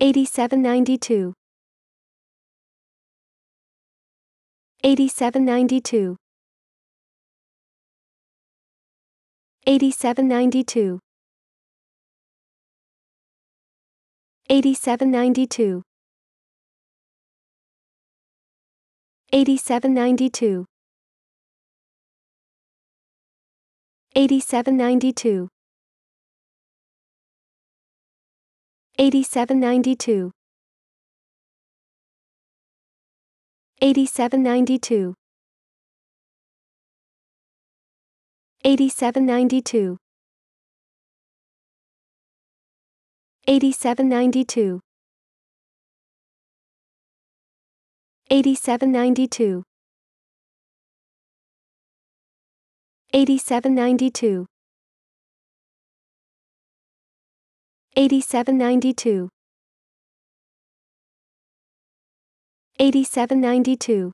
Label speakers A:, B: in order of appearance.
A: 8792 8792 8792 8792 8792 8792 8792 8792 8792 8792 8792 8792 8792 8792